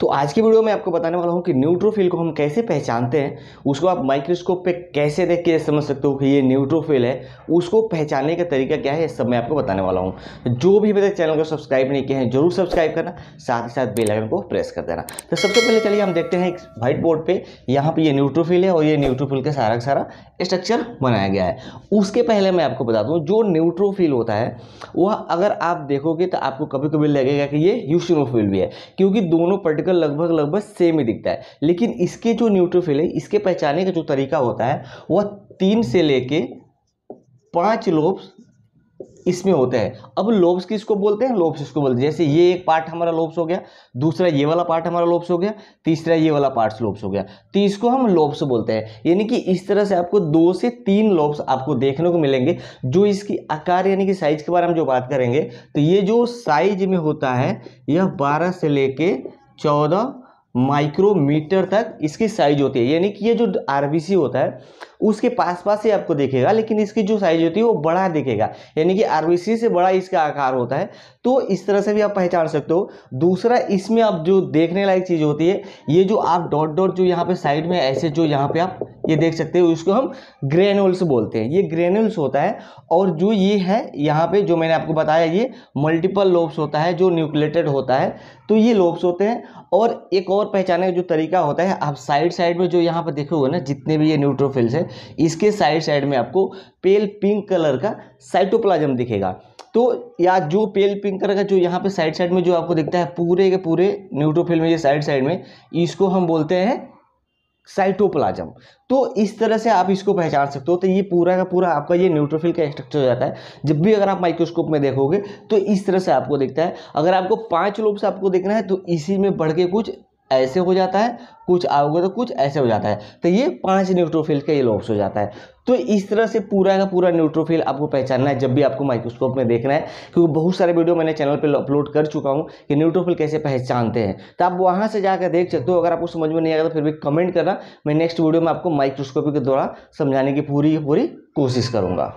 तो आज की वीडियो में आपको बताने वाला हूँ कि न्यूट्रोफिल को हम कैसे पहचानते हैं उसको आप माइक्रोस्कोप पे कैसे देख के समझ सकते हो कि ये न्यूट्रोफिल है उसको पहचानने का तरीका क्या है सब मैं आपको बताने वाला हूँ जो भी मेरे चैनल को सब्सक्राइब नहीं किया है जरूर सब्सक्राइब करना साथ ही साथ बेलाइकन को प्रेस कर देना तो सबसे पहले चलिए हम देखते हैं एक व्हाइट बोर्ड पर यहाँ पर ये न्यूट्रोफिल है और ये न्यूट्रोफिल का सारा का सारा स्ट्रक्चर बनाया गया है उसके पहले मैं आपको बता दूँ जो न्यूट्रोफिल होता है वह अगर आप देखोगे तो आपको कभी कभी लगेगा कि ये यूसिनोफिल भी है क्योंकि दोनों पर्टिकल का लगभग लगभग सेम ही दिखता है लेकिन इसके जो न्यूट्रोफिल है इसके पहचाने का जो तरीका होता है वह तीन से लेके पांच लोब्स इसमें होते हैं अब लोब्स किसको बोलते हैं लोब्स इसको बोलते हैं जैसे ये एक पार्ट हमारा लोब्स हो गया दूसरा ये वाला पार्ट हमारा लोब्स हो गया तीसरा ये वाला पार्ट लोब्स हो गया तो इसको हम लोब्स बोलते हैं यानी कि इस तरह से आपको दो से तीन लोब्स आपको देखने को मिलेंगे जो इसकी आकार यानी कि साइज के बारे में जो बात करेंगे तो ये जो साइज में होता है यह बारह से लेके चौदह माइक्रोमीटर तक इसकी साइज होती है यानी कि ये जो आरबीसी होता है उसके पास पास ही आपको देखेगा लेकिन इसकी जो साइज होती है वो बड़ा दिखेगा यानी कि आरबीसी से बड़ा इसका आकार होता है तो इस तरह से भी आप पहचान सकते हो दूसरा इसमें आप जो देखने लायक चीज़ होती है ये जो आप डॉट डॉट जो यहाँ पे साइड में ऐसे जो यहाँ पे आप ये देख सकते हो इसको हम ग्रेनुल्स बोलते हैं ये ग्रेनुल्स होता है और जो ये है यहाँ पे जो मैंने आपको बताया ये मल्टीपल लोब्स होता है जो न्यूक्लेटेड होता है तो ये लोब्स होते हैं और एक और पहचाने का जो तरीका होता है आप साइड साइड में जो यहाँ पर देखे हुए ना जितने भी ये न्यूट्रोफिल्स हैं इसके साइड साइड में आपको पेल पिंक कलर का साइटोप्लाजम दिखेगा तो या जो पेल पिंक कलर का जो यहाँ पे साइड साइड में जो आपको दिखता है पूरे के पूरे न्यूट्रोफिल में ये साइड साइड में इसको हम बोलते हैं साइटोप्लाज्म तो इस तरह से आप इसको पहचान सकते हो तो ये पूरा का पूरा आपका ये न्यूट्रोफिल का स्ट्रक्चर हो जाता है जब भी अगर आप माइक्रोस्कोप में देखोगे तो इस तरह से आपको दिखता है अगर आपको पांच लोब से आपको देखना है तो इसी में बढ़ के कुछ ऐसे हो जाता है कुछ आओगे तो कुछ ऐसे हो जाता है तो ये पाँच न्यूट्रोफिल का ये लॉस हो जाता है तो इस तरह से पूरा का पूरा न्यूट्रोफिल आपको पहचानना है जब भी आपको माइक्रोस्कोप में देखना है क्योंकि बहुत सारे वीडियो मैंने चैनल पर अपलोड कर चुका हूँ कि न्यूट्रोफिल कैसे पहचानते हैं तो आप वहाँ से जाकर देख सकते हो अगर आपको समझ में नहीं आएगा तो फिर भी कमेंट करना मैं नेक्स्ट वीडियो में आपको माइक्रोस्कोपी के द्वारा समझाने की पूरी पूरी कोशिश करूँगा